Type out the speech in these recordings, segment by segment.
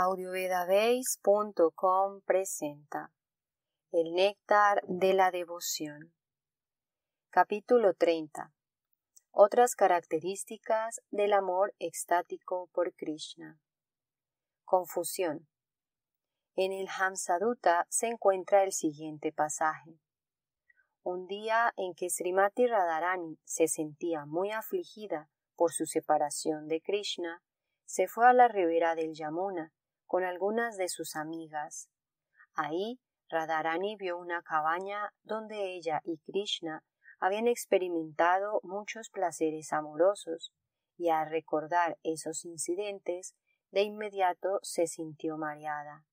audiovedabase.com presenta El néctar de la devoción. Capítulo 30. Otras características del amor extático por Krishna. Confusión. En el hamsadutta se encuentra el siguiente pasaje. Un día en que Srimati Radharani se sentía muy afligida por su separación de Krishna, se fue a la ribera del Yamuna con algunas de sus amigas. Ahí Radharani vio una cabaña donde ella y Krishna habían experimentado muchos placeres amorosos, y al recordar esos incidentes, de inmediato se sintió mareada.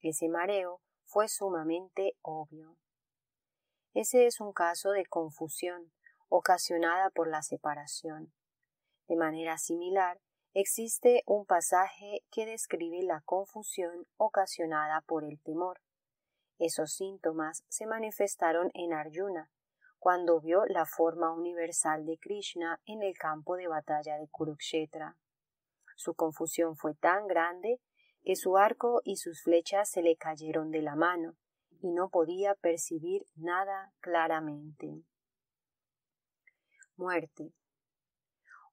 Ese mareo fue sumamente obvio. Ese es un caso de confusión ocasionada por la separación. De manera similar, existe un pasaje que describe la confusión ocasionada por el temor. Esos síntomas se manifestaron en Arjuna, cuando vio la forma universal de Krishna en el campo de batalla de Kurukshetra. Su confusión fue tan grande que su arco y sus flechas se le cayeron de la mano y no podía percibir nada claramente. Muerte.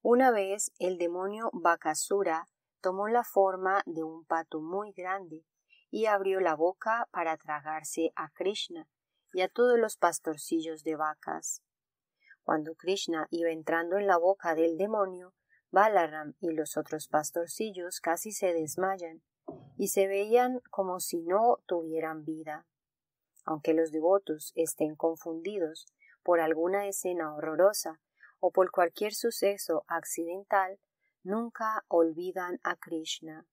Una vez el demonio Bakasura tomó la forma de un pato muy grande y abrió la boca para tragarse a Krishna y a todos los pastorcillos de vacas. Cuando Krishna iba entrando en la boca del demonio, Balaram y los otros pastorcillos casi se desmayan y se veían como si no tuvieran vida. Aunque los devotos estén confundidos por alguna escena horrorosa o por cualquier suceso accidental, nunca olvidan a Krishna.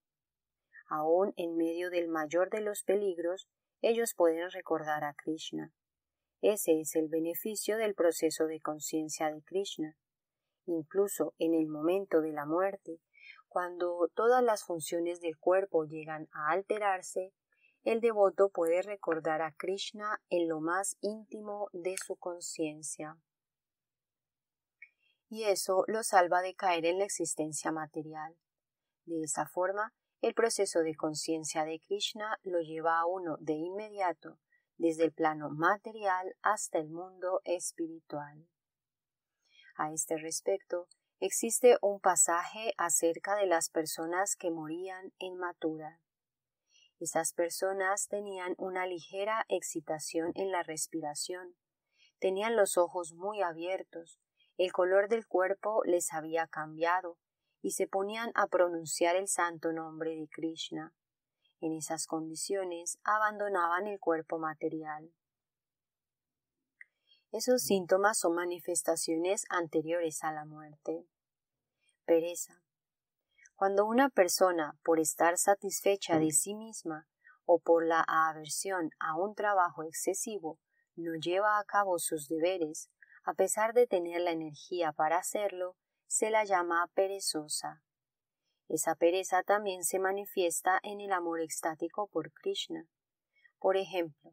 Aún en medio del mayor de los peligros, ellos pueden recordar a Krishna. Ese es el beneficio del proceso de conciencia de Krishna. Incluso en el momento de la muerte, cuando todas las funciones del cuerpo llegan a alterarse, el devoto puede recordar a Krishna en lo más íntimo de su conciencia y eso lo salva de caer en la existencia material. De esa forma, el proceso de conciencia de Krishna lo lleva a uno de inmediato, desde el plano material hasta el mundo espiritual. A este respecto, existe un pasaje acerca de las personas que morían en Matura. Esas personas tenían una ligera excitación en la respiración, tenían los ojos muy abiertos, el color del cuerpo les había cambiado y se ponían a pronunciar el santo nombre de Krishna. En esas condiciones abandonaban el cuerpo material. Esos síntomas son manifestaciones anteriores a la muerte. Pereza. Cuando una persona, por estar satisfecha de sí misma o por la aversión a un trabajo excesivo, no lleva a cabo sus deberes, a pesar de tener la energía para hacerlo, se la llama perezosa. Esa pereza también se manifiesta en el amor extático por Krishna. Por ejemplo,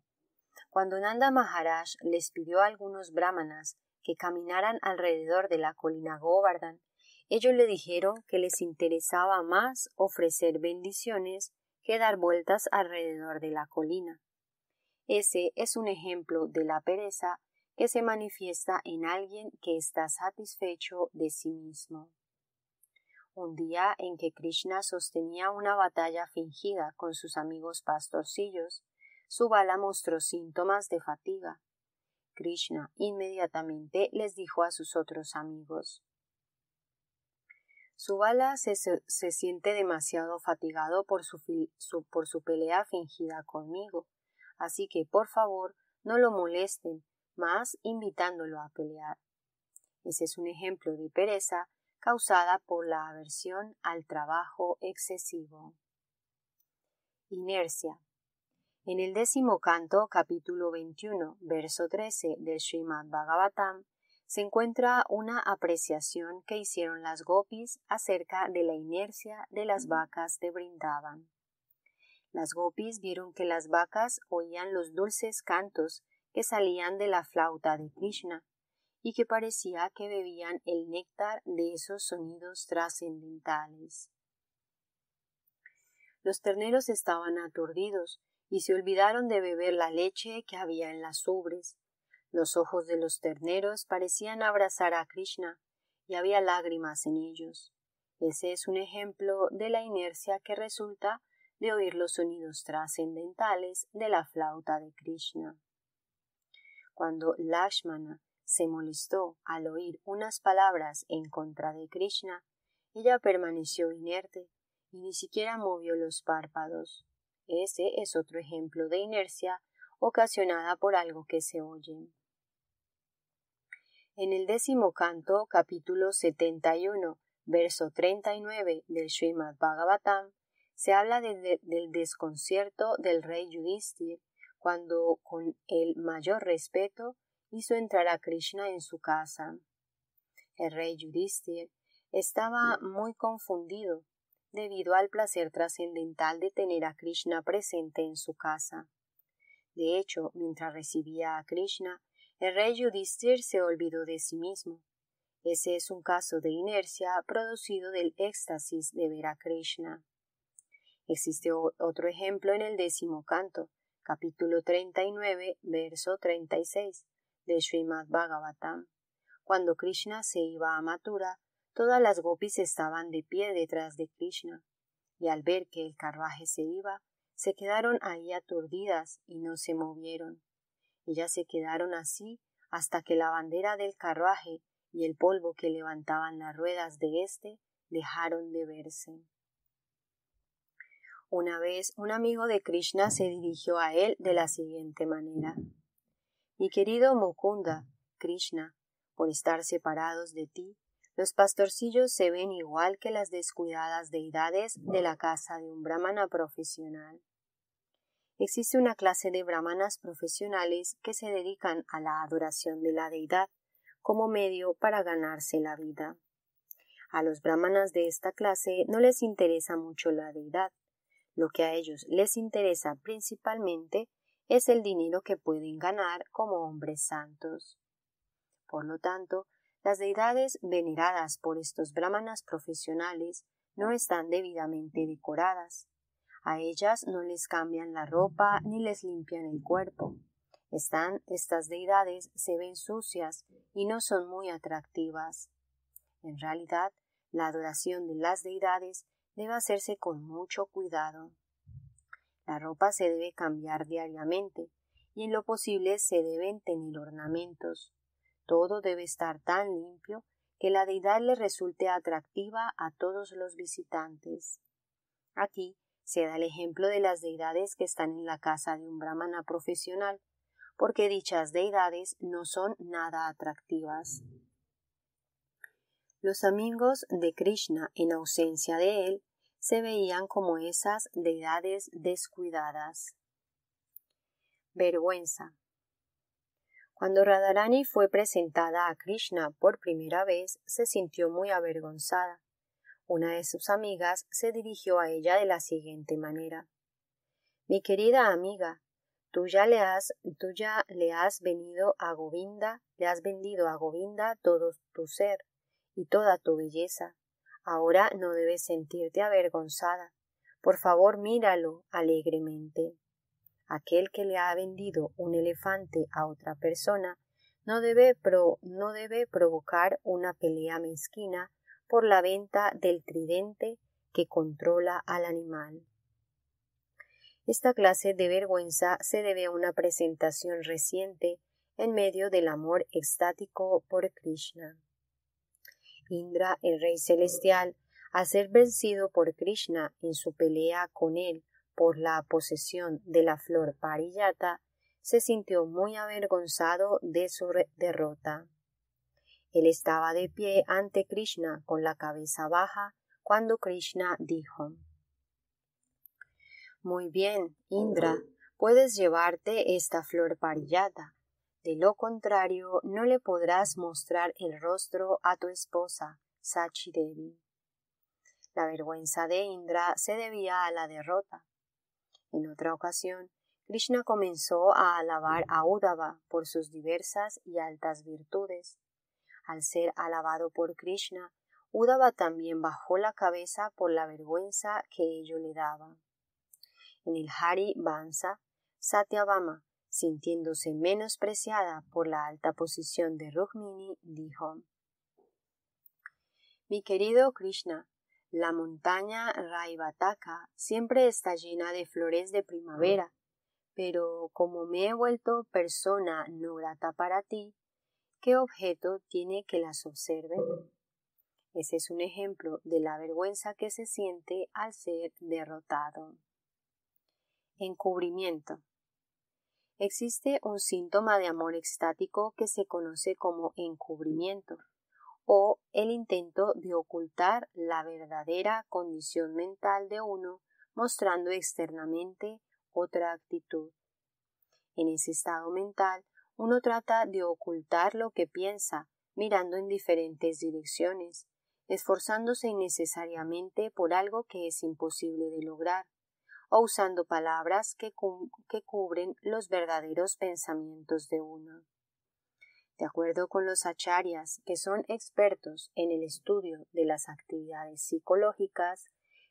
cuando Nanda Maharaj les pidió a algunos brahmanas que caminaran alrededor de la colina Govardhan, ellos le dijeron que les interesaba más ofrecer bendiciones que dar vueltas alrededor de la colina. Ese es un ejemplo de la pereza que se manifiesta en alguien que está satisfecho de sí mismo. Un día en que Krishna sostenía una batalla fingida con sus amigos pastorcillos, su bala mostró síntomas de fatiga. Krishna inmediatamente les dijo a sus otros amigos Su bala se, siente demasiado fatigado por su pelea fingida conmigo, así que por favor no lo molesten más invitándolo a pelear. Ese es un ejemplo de pereza causada por la aversión al trabajo excesivo. Inercia. En el décimo canto, capítulo 21, verso 13 del Srimad Bhagavatam, se encuentra una apreciación que hicieron las gopis acerca de la inercia de las vacas de Brindaban. Las gopis vieron que las vacas oían los dulces cantos que salían de la flauta de Krishna y que parecía que bebían el néctar de esos sonidos trascendentales. Los terneros estaban aturdidos y se olvidaron de beber la leche que había en las ubres. Los ojos de los terneros parecían abrazar a Krishna y había lágrimas en ellos. Ese es un ejemplo de la inercia que resulta de oír los sonidos trascendentales de la flauta de Krishna cuando Lashmana se molestó al oír unas palabras en contra de Krishna, ella permaneció inerte y ni siquiera movió los párpados. Ese es otro ejemplo de inercia ocasionada por algo que se oye. En el décimo canto, capítulo 71, verso 39 del Srimad Bhagavatam, se habla del desconcierto del rey Yudhisthira, cuando con el mayor respeto hizo entrar a Krishna en su casa. El rey Yudhisthira estaba muy confundido debido al placer trascendental de tener a Krishna presente en su casa. De hecho, mientras recibía a Krishna, el rey Yudhisthira se olvidó de sí mismo. Ese es un caso de inercia producido del éxtasis de ver a Krishna. Existe otro ejemplo en el décimo canto, capítulo 39, verso 36 de Srimad Bhagavatam. Cuando Krishna se iba a Mathura, todas las gopis estaban de pie detrás de Krishna, y al ver que el carruaje se iba, se quedaron ahí aturdidas y no se movieron. Ellas se quedaron así hasta que la bandera del carruaje y el polvo que levantaban las ruedas de éste dejaron de verse. Una vez un amigo de Krishna se dirigió a él de la siguiente manera. Mi querido Mukunda, Krishna, por estar separados de ti, los pastorcillos se ven igual que las descuidadas deidades de la casa de un brahmana profesional. Existe una clase de brahmanas profesionales que se dedican a la adoración de la deidad como medio para ganarse la vida. A los brahmanas de esta clase no les interesa mucho la deidad, lo que a ellos les interesa principalmente es el dinero que pueden ganar como hombres santos. Por lo tanto, las deidades veneradas por estos brahmanas profesionales no están debidamente decoradas. A ellas no les cambian la ropa ni les limpian el cuerpo. Están, estas deidades se ven sucias y no son muy atractivas. En realidad, la adoración de las deidades debe hacerse con mucho cuidado. La ropa se debe cambiar diariamente y en lo posible se deben tener ornamentos. Todo debe estar tan limpio que la deidad le resulte atractiva a todos los visitantes. Aquí se da el ejemplo de las deidades que están en la casa de un brahmana profesional, porque dichas deidades no son nada atractivas. Los amigos de Krishna, en ausencia de él, se veían como esas deidades descuidadas. Vergüenza. Cuando Radharani fue presentada a Krishna por primera vez, se sintió muy avergonzada. Una de sus amigas se dirigió a ella de la siguiente manera. Mi querida amiga, tú ya le has, tú ya le has venido a Govinda, le has vendido a Govinda todo tu ser y toda tu belleza. Ahora no debes sentirte avergonzada. Por favor, míralo alegremente. Aquel que le ha vendido un elefante a otra persona no debe, no debe provocar una pelea mezquina por la venta del tridente que controla al animal. Esta clase de vergüenza se debe a una presentación reciente en medio del amor estático por Krishna. Indra, el Rey Celestial, a ser vencido por Krishna en su pelea con él por la posesión de la flor Pariyata, se sintió muy avergonzado de su derrota. Él estaba de pie ante Krishna con la cabeza baja cuando Krishna dijo Muy bien, Indra, puedes llevarte esta flor parillata". De lo contrario, no le podrás mostrar el rostro a tu esposa, Sachi Devi. La vergüenza de Indra se debía a la derrota. En otra ocasión, Krishna comenzó a alabar a Uddhava por sus diversas y altas virtudes. Al ser alabado por Krishna, Uddhava también bajó la cabeza por la vergüenza que ello le daba. En el Hari Bansa, Satyabama, sintiéndose menospreciada por la alta posición de Rukmini, dijo Mi querido Krishna, la montaña Raivataka siempre está llena de flores de primavera, pero como me he vuelto persona no grata para ti, ¿qué objeto tiene que las observe? Ese es un ejemplo de la vergüenza que se siente al ser derrotado. Encubrimiento. Existe un síntoma de amor extático que se conoce como encubrimiento o el intento de ocultar la verdadera condición mental de uno mostrando externamente otra actitud. En ese estado mental, uno trata de ocultar lo que piensa, mirando en diferentes direcciones, esforzándose innecesariamente por algo que es imposible de lograr o usando palabras que, cubren los verdaderos pensamientos de uno. De acuerdo con los acharyas, que son expertos en el estudio de las actividades psicológicas,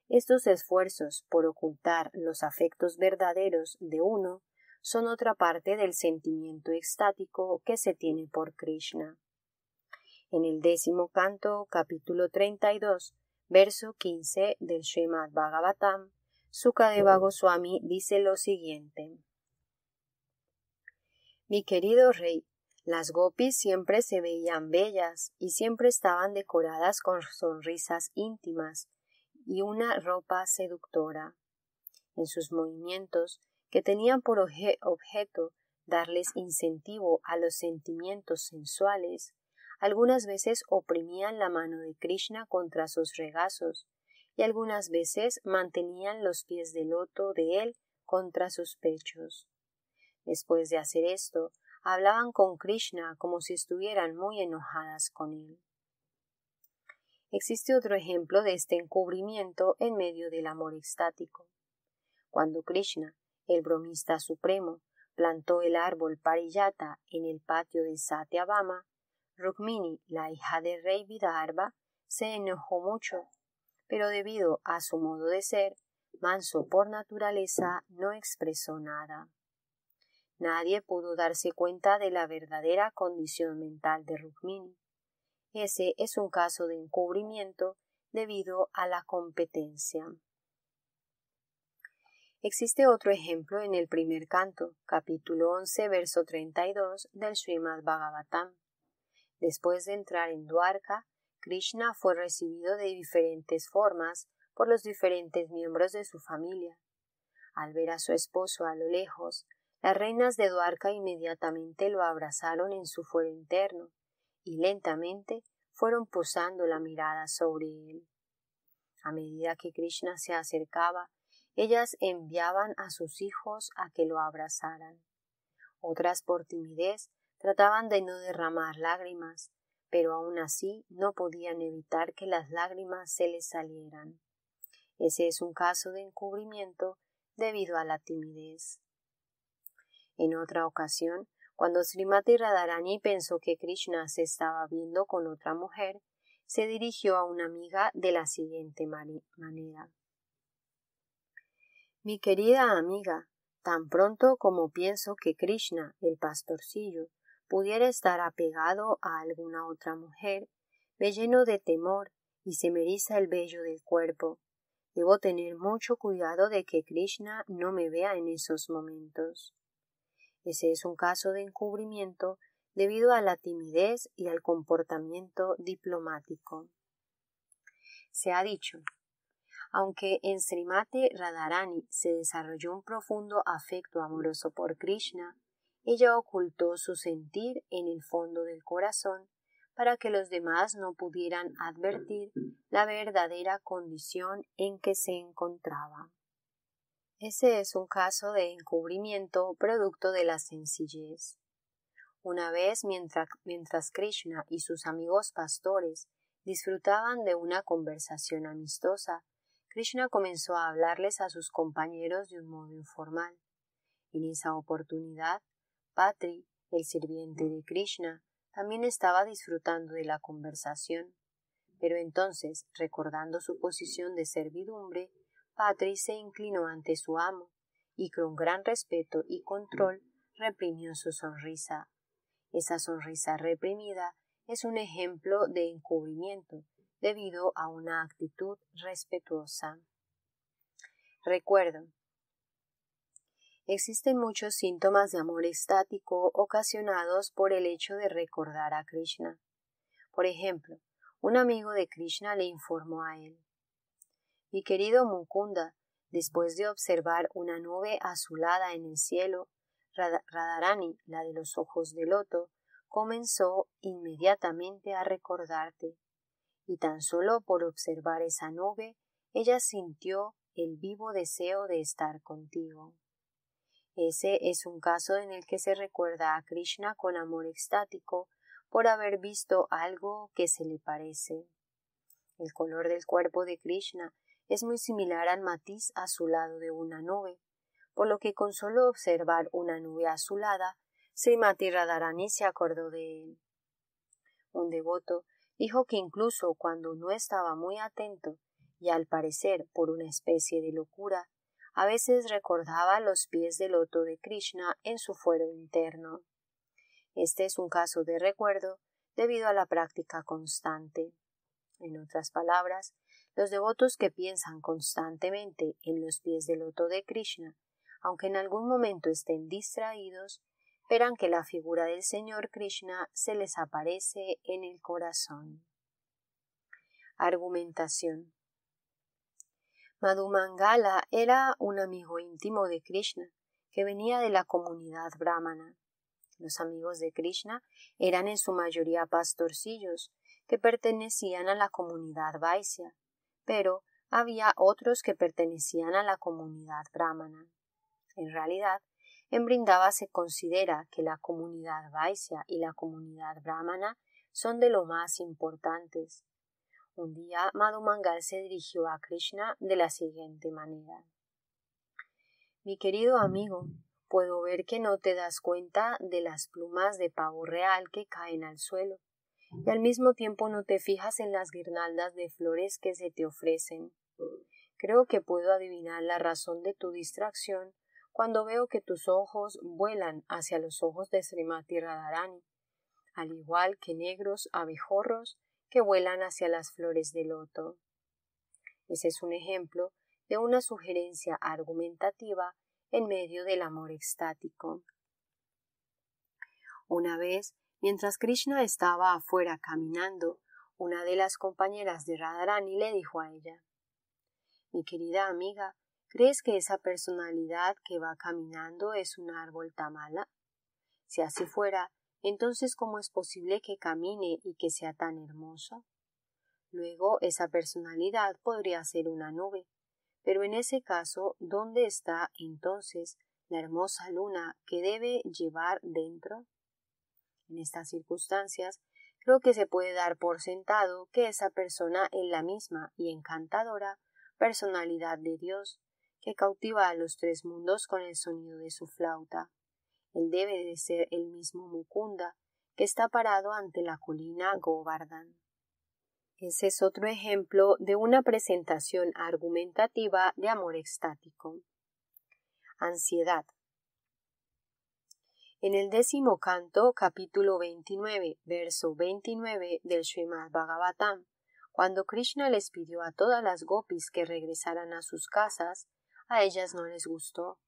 estos esfuerzos por ocultar los afectos verdaderos de uno son otra parte del sentimiento extático que se tiene por Krishna. En el décimo canto, capítulo 32, verso 15 del Srimad Bhagavatam, Sukadeva Goswami dice lo siguiente. Mi querido rey, las gopis siempre se veían bellas y siempre estaban decoradas con sonrisas íntimas y una ropa seductora. En sus movimientos, que tenían por objeto darles incentivo a los sentimientos sensuales, algunas veces oprimían la mano de Krishna contra sus regazos y algunas veces mantenían los pies de loto de él contra sus pechos. Después de hacer esto, hablaban con Krishna como si estuvieran muy enojadas con él. Existe otro ejemplo de este encubrimiento en medio del amor estático. Cuando Krishna, el bromista supremo, plantó el árbol Pariyata en el patio de Satyabama, Rukmini, la hija del rey Vidarbha, se enojó mucho pero debido a su modo de ser, manso por naturaleza, no expresó nada. Nadie pudo darse cuenta de la verdadera condición mental de Rukmini. Ese es un caso de encubrimiento debido a la competencia. Existe otro ejemplo en el primer canto, capítulo 11, verso 32 del Srimad Bhagavatam. Después de entrar en Dwarka, Krishna fue recibido de diferentes formas por los diferentes miembros de su familia. Al ver a su esposo a lo lejos, las reinas de Duarca inmediatamente lo abrazaron en su fuero interno y lentamente fueron posando la mirada sobre él. A medida que Krishna se acercaba, ellas enviaban a sus hijos a que lo abrazaran. Otras por timidez trataban de no derramar lágrimas, pero aun así no podían evitar que las lágrimas se les salieran. Ese es un caso de encubrimiento debido a la timidez. En otra ocasión, cuando Srimati Radharani pensó que Krishna se estaba viendo con otra mujer, se dirigió a una amiga de la siguiente manera. Mi querida amiga, tan pronto como pienso que Krishna, el pastorcillo, pudiera estar apegado a alguna otra mujer, me lleno de temor y se me eriza el vello del cuerpo. Debo tener mucho cuidado de que Krishna no me vea en esos momentos. Ese es un caso de encubrimiento debido a la timidez y al comportamiento diplomático. Se ha dicho, aunque en Srimati Radharani se desarrolló un profundo afecto amoroso por Krishna, ella ocultó su sentir en el fondo del corazón para que los demás no pudieran advertir la verdadera condición en que se encontraba. Ese es un caso de encubrimiento producto de la sencillez. Una vez mientras, mientras Krishna y sus amigos pastores disfrutaban de una conversación amistosa, Krishna comenzó a hablarles a sus compañeros de un modo informal. En esa oportunidad, Patri, el sirviente de Krishna, también estaba disfrutando de la conversación. Pero entonces, recordando su posición de servidumbre, Patri se inclinó ante su amo y con gran respeto y control reprimió su sonrisa. Esa sonrisa reprimida es un ejemplo de encubrimiento debido a una actitud respetuosa. Recuerdo, Existen muchos síntomas de amor estático ocasionados por el hecho de recordar a Krishna. Por ejemplo, un amigo de Krishna le informó a él Mi querido Mukunda, después de observar una nube azulada en el cielo, Radharani, la de los ojos de loto, comenzó inmediatamente a recordarte. Y tan solo por observar esa nube, ella sintió el vivo deseo de estar contigo. Ese es un caso en el que se recuerda a Krishna con amor extático por haber visto algo que se le parece. El color del cuerpo de Krishna es muy similar al matiz azulado de una nube, por lo que con solo observar una nube azulada, Srimati Radharani se acordó de él. Un devoto dijo que incluso cuando no estaba muy atento, y al parecer por una especie de locura, a veces recordaba los pies del loto de Krishna en su fuero interno. Este es un caso de recuerdo debido a la práctica constante. En otras palabras, los devotos que piensan constantemente en los pies del loto de Krishna, aunque en algún momento estén distraídos, verán que la figura del Señor Krishna se les aparece en el corazón. Argumentación. Madhumangala era un amigo íntimo de Krishna, que venía de la comunidad brahmana. Los amigos de Krishna eran en su mayoría pastorcillos, que pertenecían a la comunidad Vaisya, pero había otros que pertenecían a la comunidad brahmana. En realidad, en Brindava se considera que la comunidad Vaisya y la comunidad brahmana son de lo más importantes, un día Madhu Mangal se dirigió a Krishna de la siguiente manera. Mi querido amigo, puedo ver que no te das cuenta de las plumas de pavo real que caen al suelo, y al mismo tiempo no te fijas en las guirnaldas de flores que se te ofrecen. Creo que puedo adivinar la razón de tu distracción cuando veo que tus ojos vuelan hacia los ojos de Srimati Radharani, al igual que negros abejorros vuelan hacia las flores de loto. Ese es un ejemplo de una sugerencia argumentativa en medio del amor estático Una vez, mientras Krishna estaba afuera caminando, una de las compañeras de Radharani le dijo a ella Mi querida amiga, ¿crees que esa personalidad que va caminando es un árbol tamala? Si así fuera, entonces ¿cómo es posible que camine y que sea tan hermoso? Luego esa personalidad podría ser una nube. Pero en ese caso, ¿dónde está entonces la hermosa luna que debe llevar dentro? En estas circunstancias, creo que se puede dar por sentado que esa persona es la misma y encantadora personalidad de Dios, que cautiva a los tres mundos con el sonido de su flauta, él debe de ser el mismo Mukunda, que está parado ante la colina Govardhan. Ese es otro ejemplo de una presentación argumentativa de amor estático. Ansiedad. En el décimo canto, capítulo 29, verso 29 del Srimad Bhagavatam, cuando Krishna les pidió a todas las gopis que regresaran a sus casas, a ellas no les gustó.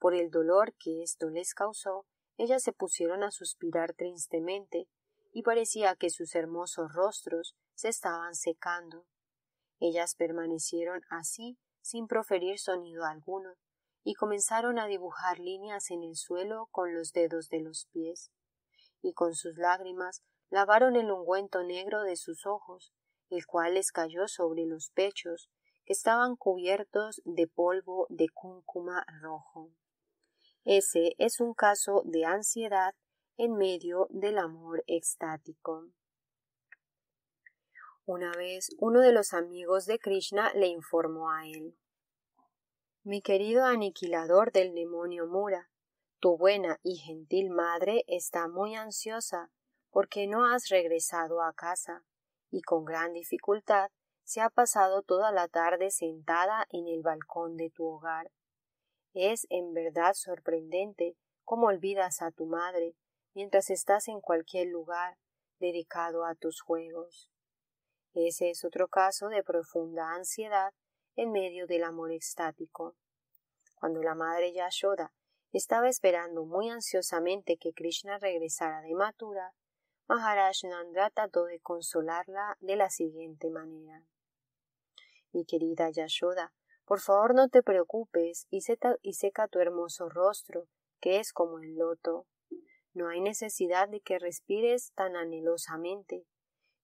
Por el dolor que esto les causó, ellas se pusieron a suspirar tristemente, y parecía que sus hermosos rostros se estaban secando. Ellas permanecieron así sin proferir sonido alguno, y comenzaron a dibujar líneas en el suelo con los dedos de los pies, y con sus lágrimas lavaron el ungüento negro de sus ojos, el cual les cayó sobre los pechos, que estaban cubiertos de polvo de cúncuma rojo. Ese es un caso de ansiedad en medio del amor extático. Una vez uno de los amigos de Krishna le informó a él Mi querido aniquilador del demonio Mura, tu buena y gentil madre está muy ansiosa porque no has regresado a casa, y con gran dificultad se ha pasado toda la tarde sentada en el balcón de tu hogar. Es en verdad sorprendente cómo olvidas a tu madre mientras estás en cualquier lugar dedicado a tus juegos. Ese es otro caso de profunda ansiedad en medio del amor estático. Cuando la madre Yashoda estaba esperando muy ansiosamente que Krishna regresara de Mathura, Maharaj Nandra trató de consolarla de la siguiente manera. Mi querida Yashoda, por favor no te preocupes y, seca tu hermoso rostro, que es como el loto. No hay necesidad de que respires tan anhelosamente.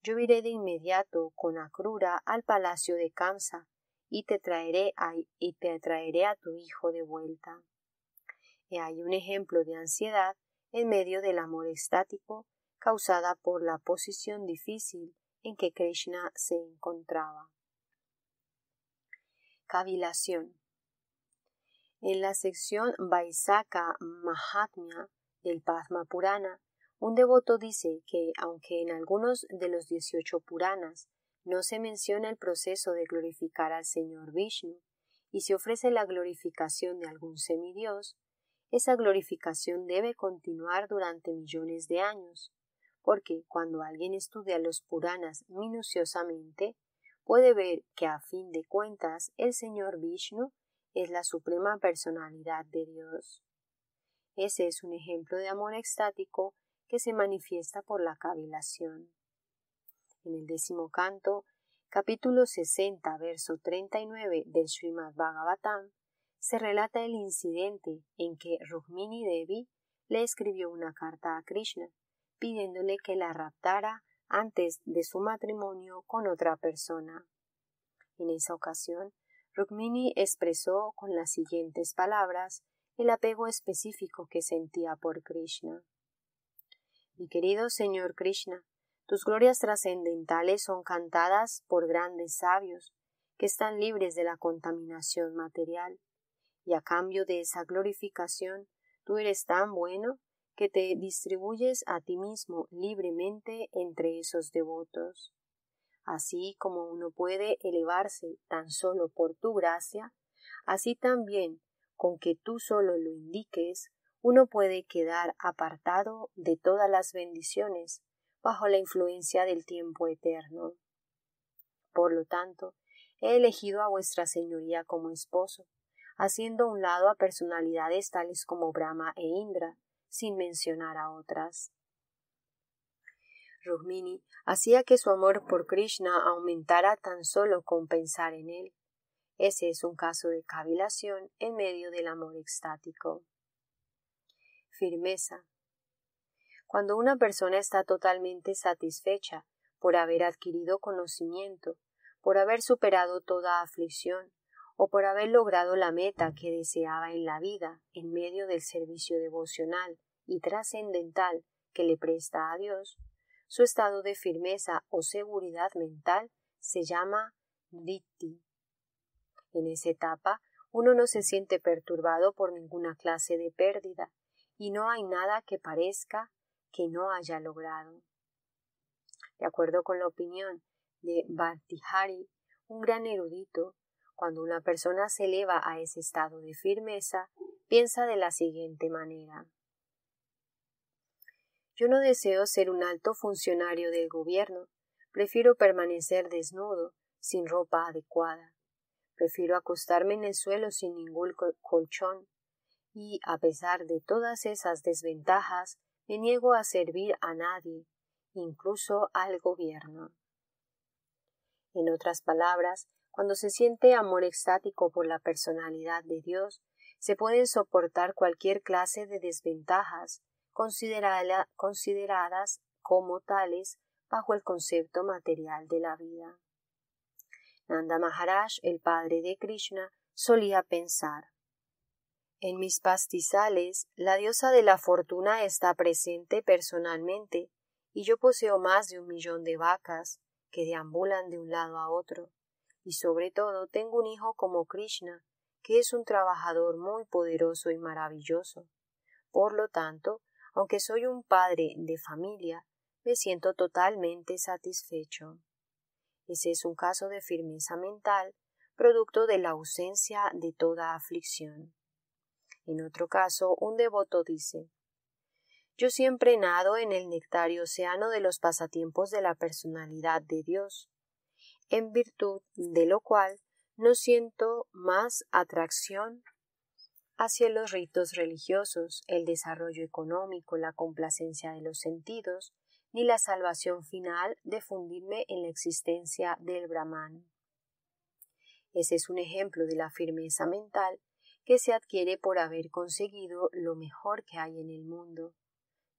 Yo iré de inmediato con Acrura al palacio de Kamsa y te traeré y te traeré a tu hijo de vuelta. Y hay un ejemplo de ansiedad en medio del amor estático causada por la posición difícil en que Krishna se encontraba cavilación. En la sección Vaisaka Mahatmya del Padma Purana, un devoto dice que, aunque en algunos de los 18 Puranas no se menciona el proceso de glorificar al Señor Vishnu y se ofrece la glorificación de algún semidios, esa glorificación debe continuar durante millones de años, porque cuando alguien estudia los Puranas minuciosamente, puede ver que a fin de cuentas el Señor Vishnu es la suprema personalidad de Dios. Ese es un ejemplo de amor extático que se manifiesta por la cavilación. En el décimo canto, capítulo 60, verso 39 del Srimad Bhagavatam, se relata el incidente en que Rukmini Devi le escribió una carta a Krishna, pidiéndole que la raptara antes de su matrimonio con otra persona. En esa ocasión, Rukmini expresó con las siguientes palabras el apego específico que sentía por Krishna. Mi querido Señor Krishna, tus glorias trascendentales son cantadas por grandes sabios que están libres de la contaminación material, y a cambio de esa glorificación, tú eres tan bueno que te distribuyes a ti mismo libremente entre esos devotos. Así como uno puede elevarse tan solo por tu gracia, así también, con que tú solo lo indiques, uno puede quedar apartado de todas las bendiciones bajo la influencia del tiempo eterno. Por lo tanto, he elegido a vuestra señoría como esposo, haciendo un lado a personalidades tales como Brahma e Indra, sin mencionar a otras. Rukmini hacía que su amor por Krishna aumentara tan solo con pensar en él. Ese es un caso de cavilación en medio del amor extático. Firmeza. Cuando una persona está totalmente satisfecha por haber adquirido conocimiento, por haber superado toda aflicción, o por haber logrado la meta que deseaba en la vida en medio del servicio devocional, y trascendental que le presta a Dios, su estado de firmeza o seguridad mental se llama Ditti. En esa etapa, uno no se siente perturbado por ninguna clase de pérdida, y no hay nada que parezca que no haya logrado. De acuerdo con la opinión de Bhartihari, un gran erudito, cuando una persona se eleva a ese estado de firmeza, piensa de la siguiente manera. Yo no deseo ser un alto funcionario del gobierno. Prefiero permanecer desnudo, sin ropa adecuada. Prefiero acostarme en el suelo sin ningún colchón. Y, a pesar de todas esas desventajas, me niego a servir a nadie, incluso al gobierno. En otras palabras, cuando se siente amor extático por la personalidad de Dios, se pueden soportar cualquier clase de desventajas, consideradas como tales bajo el concepto material de la vida. Nanda Maharaj, el padre de Krishna, solía pensar En mis pastizales la diosa de la fortuna está presente personalmente, y yo poseo más de un millón de vacas que deambulan de un lado a otro, y sobre todo tengo un hijo como Krishna, que es un trabajador muy poderoso y maravilloso. Por lo tanto, aunque soy un padre de familia, me siento totalmente satisfecho. Ese es un caso de firmeza mental, producto de la ausencia de toda aflicción. En otro caso, un devoto dice Yo siempre nado en el nectario océano de los pasatiempos de la personalidad de Dios, en virtud de lo cual no siento más atracción hacia los ritos religiosos, el desarrollo económico, la complacencia de los sentidos, ni la salvación final de fundirme en la existencia del Brahman. Ese es un ejemplo de la firmeza mental que se adquiere por haber conseguido lo mejor que hay en el mundo.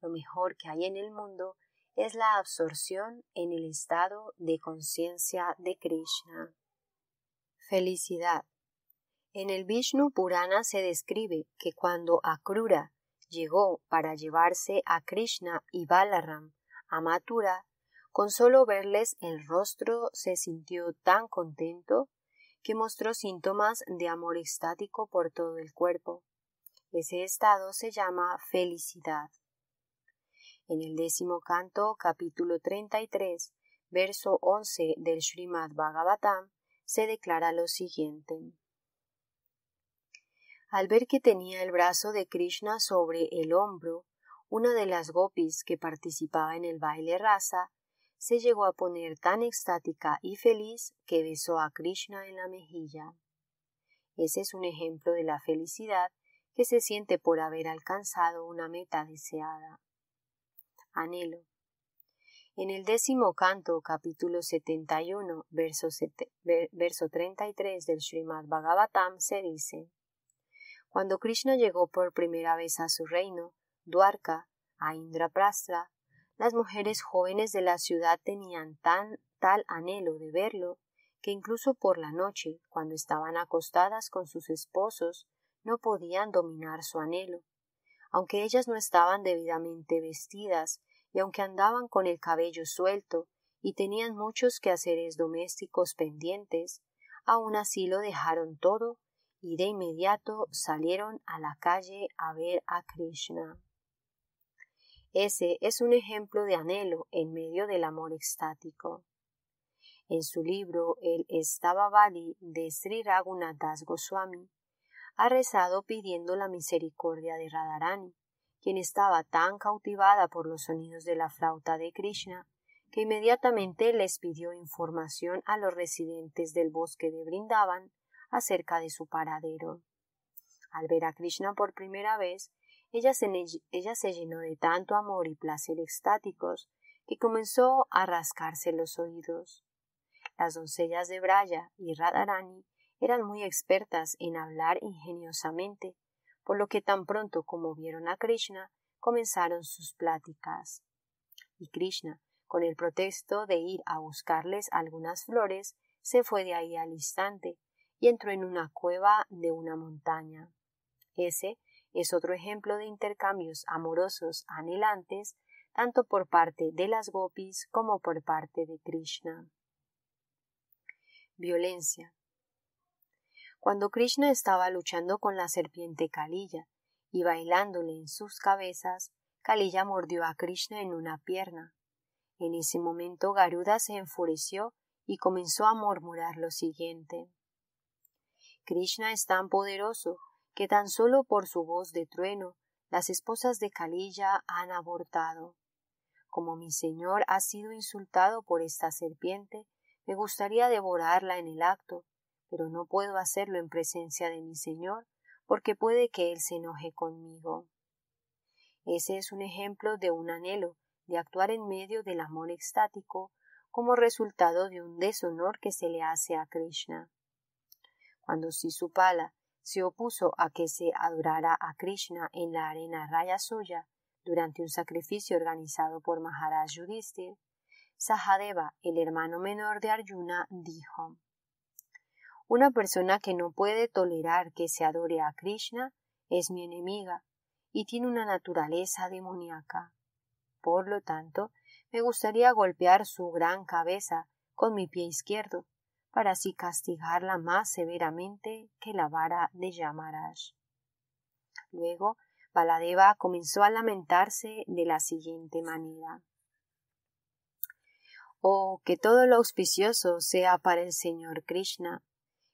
Lo mejor que hay en el mundo es la absorción en el estado de conciencia de Krishna. Felicidad. En el Vishnu Purana se describe que cuando Akrura llegó para llevarse a Krishna y Balaram a Mathura, con solo verles el rostro se sintió tan contento que mostró síntomas de amor estático por todo el cuerpo. Ese estado se llama felicidad. En el décimo canto, capítulo 33, verso 11 del Srimad Bhagavatam, se declara lo siguiente. Al ver que tenía el brazo de Krishna sobre el hombro, una de las gopis que participaba en el baile rasa se llegó a poner tan extática y feliz que besó a Krishna en la mejilla. Ese es un ejemplo de la felicidad que se siente por haber alcanzado una meta deseada. Anhelo. En el décimo canto, capítulo 71, verso, verso 33 del Srimad Bhagavatam, se dice: cuando Krishna llegó por primera vez a su reino, Dwarka, a Indraprastra, las mujeres jóvenes de la ciudad tenían tan tal anhelo de verlo que incluso por la noche, cuando estaban acostadas con sus esposos, no podían dominar su anhelo. Aunque ellas no estaban debidamente vestidas y aunque andaban con el cabello suelto y tenían muchos quehaceres domésticos pendientes, aun así lo dejaron todo y de inmediato salieron a la calle a ver a Krishna. Ese es un ejemplo de anhelo en medio del amor estático. En su libro El Estavavali de Sri Raghunath Das Goswami, ha rezado pidiendo la misericordia de Radharani, quien estaba tan cautivada por los sonidos de la flauta de Krishna que inmediatamente les pidió información a los residentes del bosque de Brindavan, acerca de su paradero. Al ver a Krishna por primera vez, ella se, ella se llenó de tanto amor y placer extáticos que comenzó a rascarse los oídos. Las doncellas de Braya y Radharani eran muy expertas en hablar ingeniosamente, por lo que tan pronto como vieron a Krishna, comenzaron sus pláticas. Y Krishna, con el protesto de ir a buscarles algunas flores, se fue de ahí al instante, y entró en una cueva de una montaña. Ese es otro ejemplo de intercambios amorosos anhelantes, tanto por parte de las gopis como por parte de Krishna. Violencia. Cuando Krishna estaba luchando con la serpiente Kalilla y bailándole en sus cabezas, Kalilla mordió a Krishna en una pierna. En ese momento Garuda se enfureció y comenzó a murmurar lo siguiente. Krishna es tan poderoso que tan solo por su voz de trueno las esposas de Kalilla han abortado. Como mi señor ha sido insultado por esta serpiente, me gustaría devorarla en el acto, pero no puedo hacerlo en presencia de mi señor, porque puede que él se enoje conmigo. Ese es un ejemplo de un anhelo de actuar en medio del amor extático como resultado de un deshonor que se le hace a Krishna. Cuando Sisupala se opuso a que se adorara a Krishna en la arena Raya Suya durante un sacrificio organizado por Maharaj Yudhisthir, Sahadeva, el hermano menor de Arjuna, dijo: Una persona que no puede tolerar que se adore a Krishna es mi enemiga y tiene una naturaleza demoníaca. Por lo tanto, me gustaría golpear su gran cabeza con mi pie izquierdo para así castigarla más severamente que la vara de Yamaraj. Luego, Baladeva comenzó a lamentarse de la siguiente manera. Oh, que todo lo auspicioso sea para el Señor Krishna.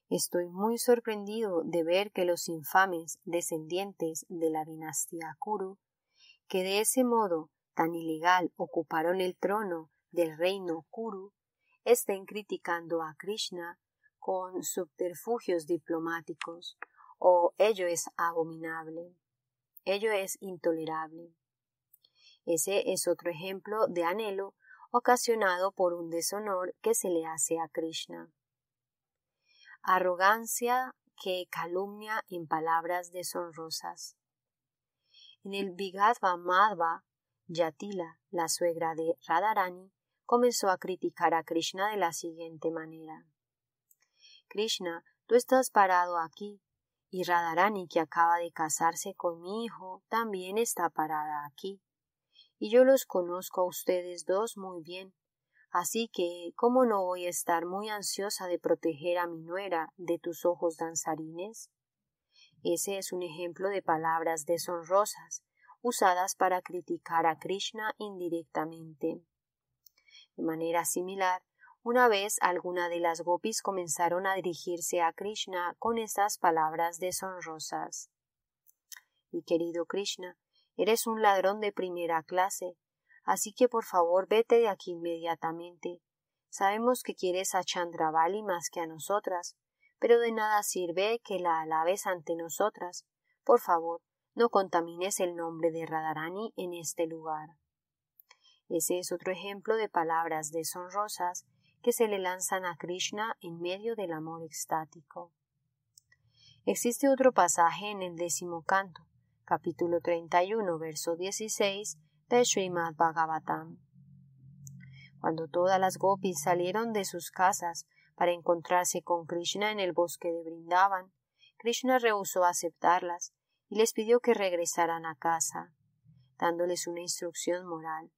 Estoy muy sorprendido de ver que los infames descendientes de la dinastía Kuru, que de ese modo tan ilegal ocuparon el trono del reino Kuru, estén criticando a Krishna con subterfugios diplomáticos o ello es abominable, ello es intolerable. Ese es otro ejemplo de anhelo ocasionado por un deshonor que se le hace a Krishna. Arrogancia que calumnia en palabras deshonrosas. En el Vigadva Madhva, Yatila, la suegra de Radharani, comenzó a criticar a Krishna de la siguiente manera. Krishna, tú estás parado aquí, y Radharani, que acaba de casarse con mi hijo, también está parada aquí. Y yo los conozco a ustedes dos muy bien. Así que, ¿cómo no voy a estar muy ansiosa de proteger a mi nuera de tus ojos danzarines? Ese es un ejemplo de palabras deshonrosas, usadas para criticar a Krishna indirectamente. De manera similar, una vez alguna de las gopis comenzaron a dirigirse a Krishna con estas palabras deshonrosas. Mi querido Krishna, eres un ladrón de primera clase, así que por favor vete de aquí inmediatamente. Sabemos que quieres a Chandravali más que a nosotras, pero de nada sirve que la alabes ante nosotras. Por favor, no contamines el nombre de Radharani en este lugar. Ese es otro ejemplo de palabras deshonrosas que se le lanzan a Krishna en medio del amor extático. Existe otro pasaje en el décimo canto, capítulo 31, verso 16 de Bhagavatam. Cuando todas las gopis salieron de sus casas para encontrarse con Krishna en el bosque de Brindavan, Krishna rehusó aceptarlas y les pidió que regresaran a casa, dándoles una instrucción moral.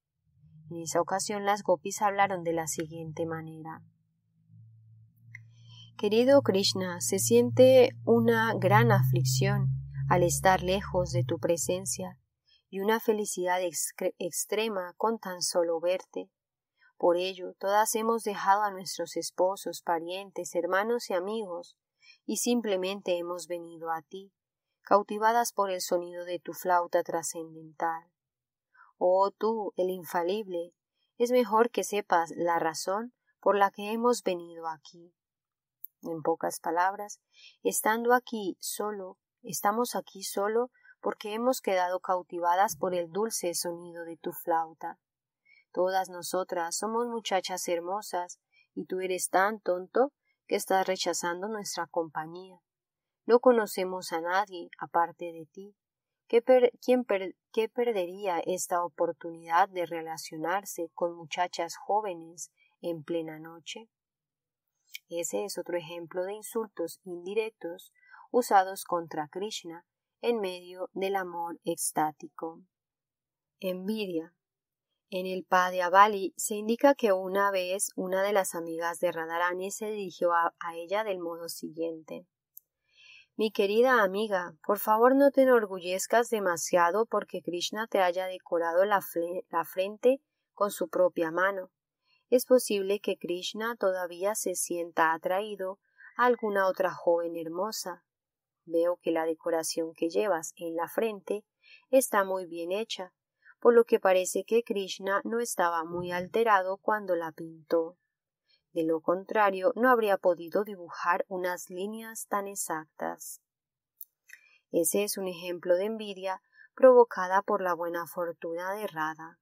En esa ocasión las gopis hablaron de la siguiente manera. Querido Krishna, se siente una gran aflicción al estar lejos de tu presencia y una felicidad extrema con tan solo verte. Por ello, todas hemos dejado a nuestros esposos, parientes, hermanos y amigos, y simplemente hemos venido a ti, cautivadas por el sonido de tu flauta trascendental. Oh tú, el infalible, es mejor que sepas la razón por la que hemos venido aquí. En pocas palabras, estando aquí solo, estamos aquí solo porque hemos quedado cautivadas por el dulce sonido de tu flauta. Todas nosotras somos muchachas hermosas, y tú eres tan tonto que estás rechazando nuestra compañía. No conocemos a nadie aparte de ti. ¿Qué quién ¿Qué perdería esta oportunidad de relacionarse con muchachas jóvenes en plena noche? Ese es otro ejemplo de insultos indirectos usados contra Krishna en medio del amor extático. Envidia. En el Padavali se indica que una vez una de las amigas de Radharani se dirigió a ella del modo siguiente. Mi querida amiga, por favor no te enorgullezcas demasiado porque Krishna te haya decorado la, frente con su propia mano. Es posible que Krishna todavía se sienta atraído a alguna otra joven hermosa. Veo que la decoración que llevas en la frente está muy bien hecha, por lo que parece que Krishna no estaba muy alterado cuando la pintó. De lo contrario, no habría podido dibujar unas líneas tan exactas. Ese es un ejemplo de envidia provocada por la buena fortuna de Rada.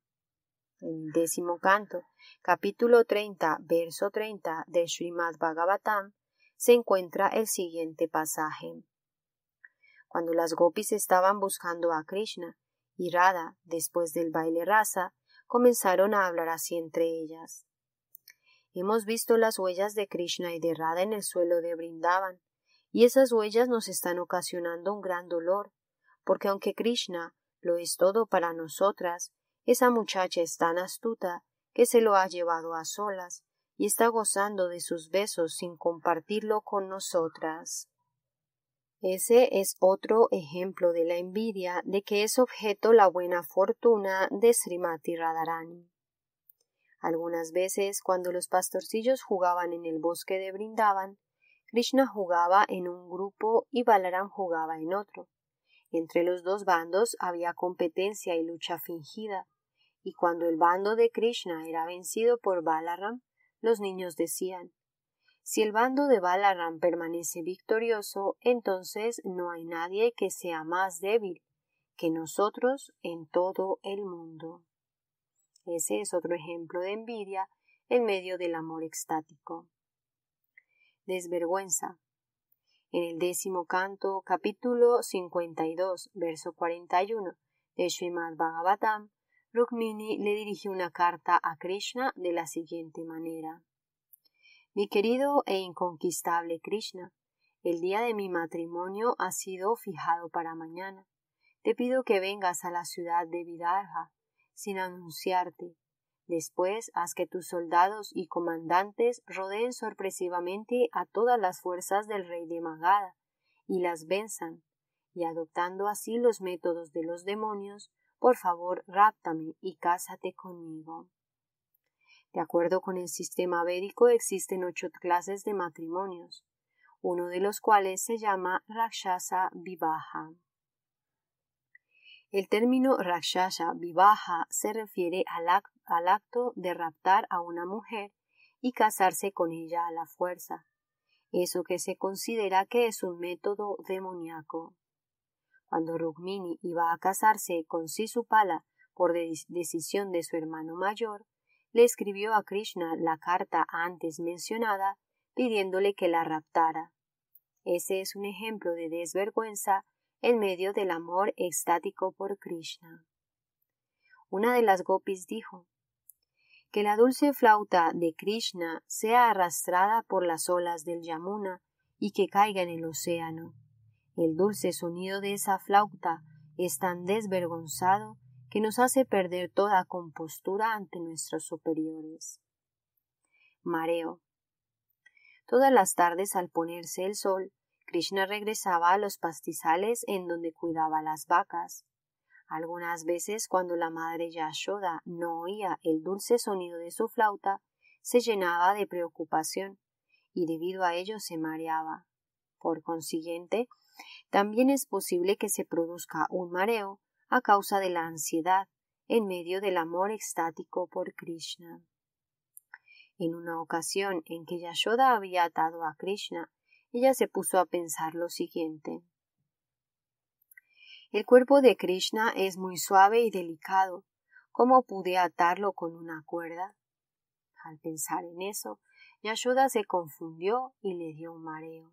En el décimo canto, capítulo 30, verso 30 de Srimad Bhagavatam, se encuentra el siguiente pasaje. Cuando las gopis estaban buscando a Krishna y Radha, después del baile rasa, comenzaron a hablar así entre ellas. Hemos visto las huellas de Krishna y de Radha en el suelo de Brindavan, y esas huellas nos están ocasionando un gran dolor, porque aunque Krishna lo es todo para nosotras, esa muchacha es tan astuta que se lo ha llevado a solas y está gozando de sus besos sin compartirlo con nosotras. Ese es otro ejemplo de la envidia de que es objeto la buena fortuna de Srimati Radharani. Algunas veces, cuando los pastorcillos jugaban en el bosque de Brindaban, Krishna jugaba en un grupo y Balaram jugaba en otro. Entre los dos bandos había competencia y lucha fingida, y cuando el bando de Krishna era vencido por Balaram, los niños decían Si el bando de Balaram permanece victorioso, entonces no hay nadie que sea más débil que nosotros en todo el mundo. Ese es otro ejemplo de envidia en medio del amor extático. Desvergüenza. En el décimo canto, capítulo 52, verso 41 de Srimad Bhagavatam, Rukmini le dirigió una carta a Krishna de la siguiente manera. Mi querido e inconquistable Krishna, el día de mi matrimonio ha sido fijado para mañana. Te pido que vengas a la ciudad de Vidarja sin anunciarte. Después haz que tus soldados y comandantes rodeen sorpresivamente a todas las fuerzas del rey de Magada y las venzan, y adoptando así los métodos de los demonios, por favor, ráptame y cásate conmigo. De acuerdo con el sistema védico existen ocho clases de matrimonios, uno de los cuales se llama Rakshasa Vivaha. El término rakshasa vivaha se refiere al, acto de raptar a una mujer y casarse con ella a la fuerza, eso que se considera que es un método demoníaco. Cuando Rukmini iba a casarse con Sisupala por decisión de su hermano mayor, le escribió a Krishna la carta antes mencionada pidiéndole que la raptara. Ese es un ejemplo de desvergüenza en medio del amor estático por Krishna. Una de las gopis dijo, que la dulce flauta de Krishna sea arrastrada por las olas del Yamuna y que caiga en el océano. El dulce sonido de esa flauta es tan desvergonzado que nos hace perder toda compostura ante nuestros superiores. Mareo. Todas las tardes al ponerse el sol, Krishna regresaba a los pastizales en donde cuidaba las vacas. Algunas veces, cuando la madre Yashoda no oía el dulce sonido de su flauta, se llenaba de preocupación y debido a ello se mareaba. Por consiguiente, también es posible que se produzca un mareo a causa de la ansiedad en medio del amor extático por Krishna. En una ocasión en que Yashoda había atado a Krishna ella se puso a pensar lo siguiente. El cuerpo de Krishna es muy suave y delicado. ¿Cómo pude atarlo con una cuerda? Al pensar en eso, Yashoda se confundió y le dio un mareo.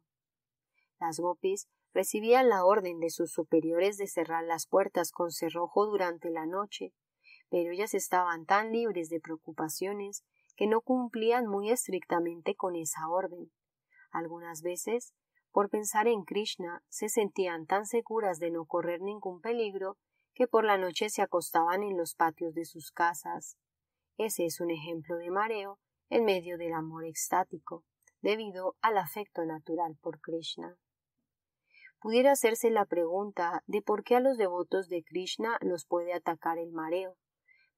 Las gopis recibían la orden de sus superiores de cerrar las puertas con cerrojo durante la noche, pero ellas estaban tan libres de preocupaciones que no cumplían muy estrictamente con esa orden. Algunas veces, por pensar en Krishna, se sentían tan seguras de no correr ningún peligro que por la noche se acostaban en los patios de sus casas. Ese es un ejemplo de mareo en medio del amor extático, debido al afecto natural por Krishna. Pudiera hacerse la pregunta de por qué a los devotos de Krishna los puede atacar el mareo,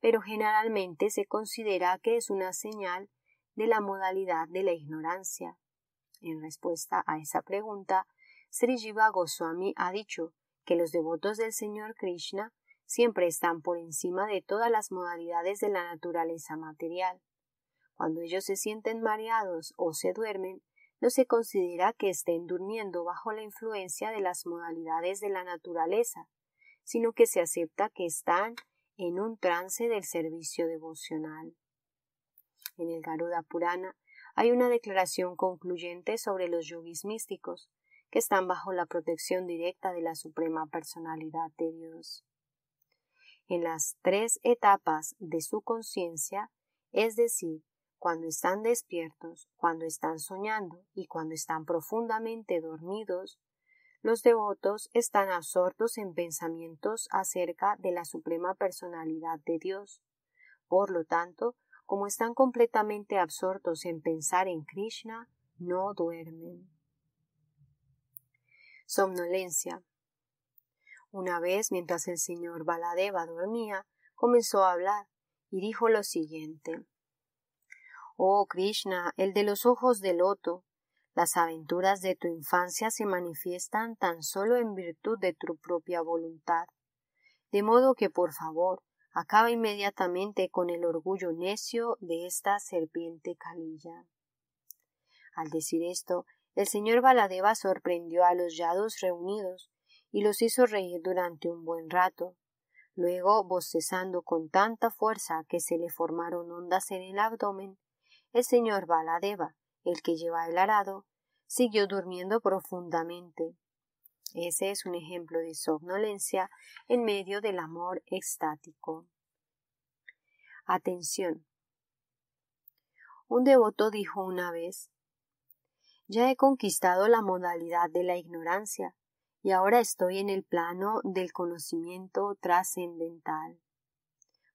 pero generalmente se considera que es una señal de la modalidad de la ignorancia, en respuesta a esa pregunta, Sri Jiva Goswami ha dicho que los devotos del Señor Krishna siempre están por encima de todas las modalidades de la naturaleza material. Cuando ellos se sienten mareados o se duermen, no se considera que estén durmiendo bajo la influencia de las modalidades de la naturaleza, sino que se acepta que están en un trance del servicio devocional. En el Garuda Purana, hay una declaración concluyente sobre los yogis místicos, que están bajo la protección directa de la Suprema Personalidad de Dios. En las tres etapas de su conciencia, es decir, cuando están despiertos, cuando están soñando y cuando están profundamente dormidos, los devotos están absortos en pensamientos acerca de la Suprema Personalidad de Dios. Por lo tanto, como están completamente absortos en pensar en Krishna, no duermen. Somnolencia. Una vez, mientras el señor Baladeva dormía, comenzó a hablar y dijo lo siguiente. Oh Krishna, el de los ojos de loto, las aventuras de tu infancia se manifiestan tan solo en virtud de tu propia voluntad. De modo que, por favor, acaba inmediatamente con el orgullo necio de esta serpiente calilla. Al decir esto, el señor Baladeva sorprendió a los yados reunidos y los hizo reír durante un buen rato. Luego, bostezando con tanta fuerza que se le formaron ondas en el abdomen, el señor Baladeva, el que lleva el arado, siguió durmiendo profundamente. Ese es un ejemplo de somnolencia en medio del amor estático. Atención. Un devoto dijo una vez Ya he conquistado la modalidad de la ignorancia, y ahora estoy en el plano del conocimiento trascendental.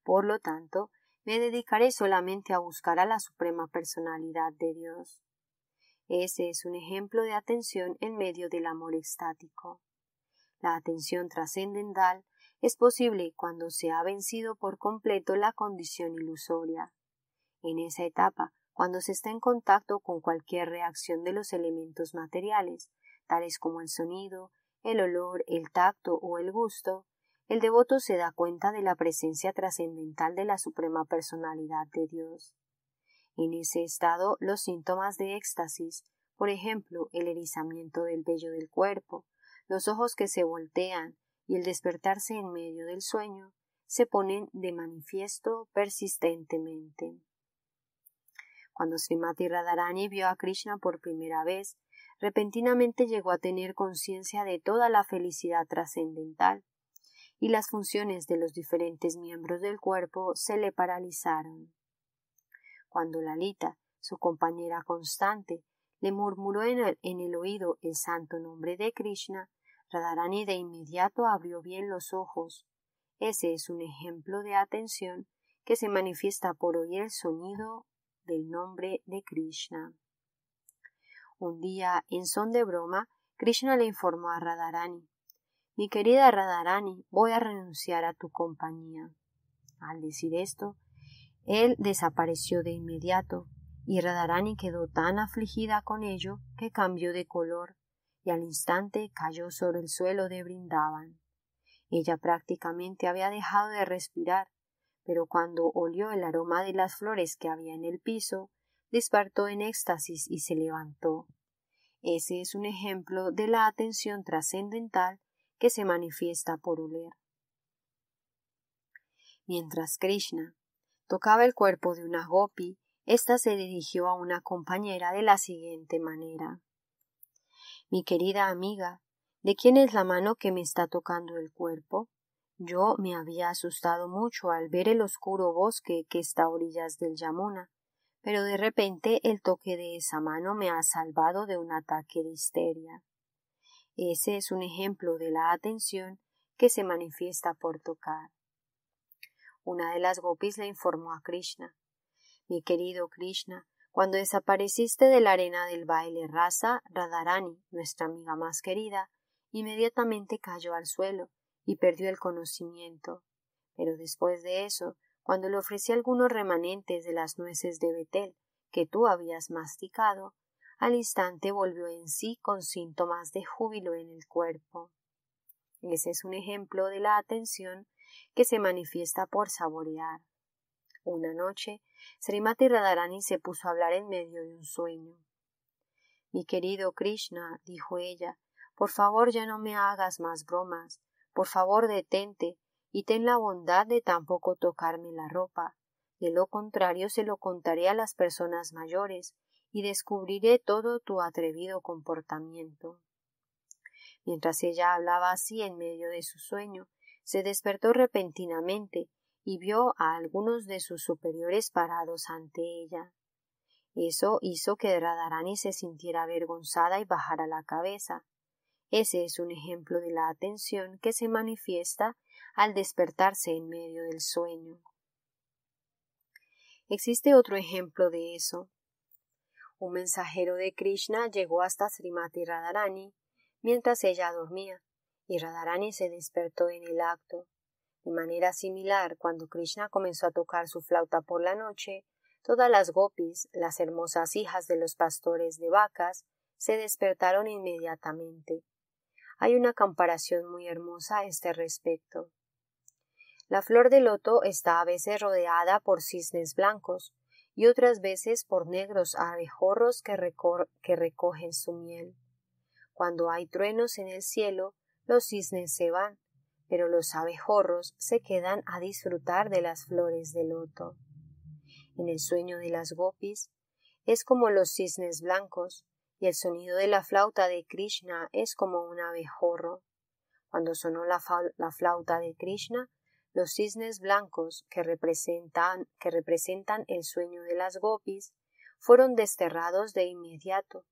Por lo tanto, me dedicaré solamente a buscar a la Suprema Personalidad de Dios. Ese es un ejemplo de atención en medio del amor estático. La atención trascendental es posible cuando se ha vencido por completo la condición ilusoria. En esa etapa, cuando se está en contacto con cualquier reacción de los elementos materiales, tales como el sonido, el olor, el tacto o el gusto, el devoto se da cuenta de la presencia trascendental de la Suprema Personalidad de Dios. En ese estado, los síntomas de éxtasis, por ejemplo, el erizamiento del vello del cuerpo, los ojos que se voltean y el despertarse en medio del sueño, se ponen de manifiesto persistentemente. Cuando Srimati Radharani vio a Krishna por primera vez, repentinamente llegó a tener conciencia de toda la felicidad trascendental, y las funciones de los diferentes miembros del cuerpo se le paralizaron cuando Lalita, su compañera constante, le murmuró en el, oído el santo nombre de Krishna, Radharani de inmediato abrió bien los ojos. Ese es un ejemplo de atención que se manifiesta por oír el sonido del nombre de Krishna. Un día, en son de broma, Krishna le informó a Radharani Mi querida Radharani, voy a renunciar a tu compañía. Al decir esto, él desapareció de inmediato, y Radarani quedó tan afligida con ello que cambió de color, y al instante cayó sobre el suelo de Brindaban. Ella prácticamente había dejado de respirar, pero cuando olió el aroma de las flores que había en el piso, despertó en éxtasis y se levantó. Ese es un ejemplo de la atención trascendental que se manifiesta por oler. Mientras Krishna, tocaba el cuerpo de una gopi, ésta se dirigió a una compañera de la siguiente manera. Mi querida amiga, ¿de quién es la mano que me está tocando el cuerpo? Yo me había asustado mucho al ver el oscuro bosque que está a orillas del Yamuna, pero de repente el toque de esa mano me ha salvado de un ataque de histeria. Ese es un ejemplo de la atención que se manifiesta por tocar. Una de las gopis le informó a Krishna. Mi querido Krishna, cuando desapareciste de la arena del baile Rasa, Radharani, nuestra amiga más querida, inmediatamente cayó al suelo y perdió el conocimiento. Pero después de eso, cuando le ofrecí algunos remanentes de las nueces de Betel que tú habías masticado, al instante volvió en sí con síntomas de júbilo en el cuerpo. Ese es un ejemplo de la atención que se manifiesta por saborear. Una noche, Srimati Radharani se puso a hablar en medio de un sueño. Mi querido Krishna, dijo ella, por favor ya no me hagas más bromas, por favor detente y ten la bondad de tampoco tocarme la ropa. De lo contrario se lo contaré a las personas mayores y descubriré todo tu atrevido comportamiento. Mientras ella hablaba así en medio de su sueño, se despertó repentinamente y vio a algunos de sus superiores parados ante ella. Eso hizo que Radharani se sintiera avergonzada y bajara la cabeza. Ese es un ejemplo de la atención que se manifiesta al despertarse en medio del sueño. Existe otro ejemplo de eso. Un mensajero de Krishna llegó hasta Srimati Radharani mientras ella dormía y Radharani se despertó en el acto. De manera similar, cuando Krishna comenzó a tocar su flauta por la noche, todas las gopis, las hermosas hijas de los pastores de vacas, se despertaron inmediatamente. Hay una comparación muy hermosa a este respecto. La flor de loto está a veces rodeada por cisnes blancos y otras veces por negros abejorros que, que recogen su miel. Cuando hay truenos en el cielo, los cisnes se van, pero los abejorros se quedan a disfrutar de las flores de loto. En el sueño de las gopis es como los cisnes blancos, y el sonido de la flauta de Krishna es como un abejorro. Cuando sonó la, flauta de Krishna, los cisnes blancos que representan, que representan el sueño de las gopis fueron desterrados de inmediato,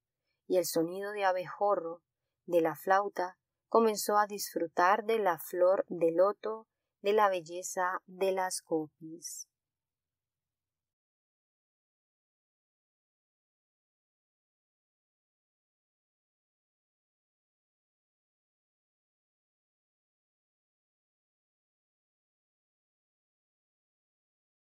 y el sonido de abejorro de la flauta comenzó a disfrutar de la flor de loto, de la belleza de las copis.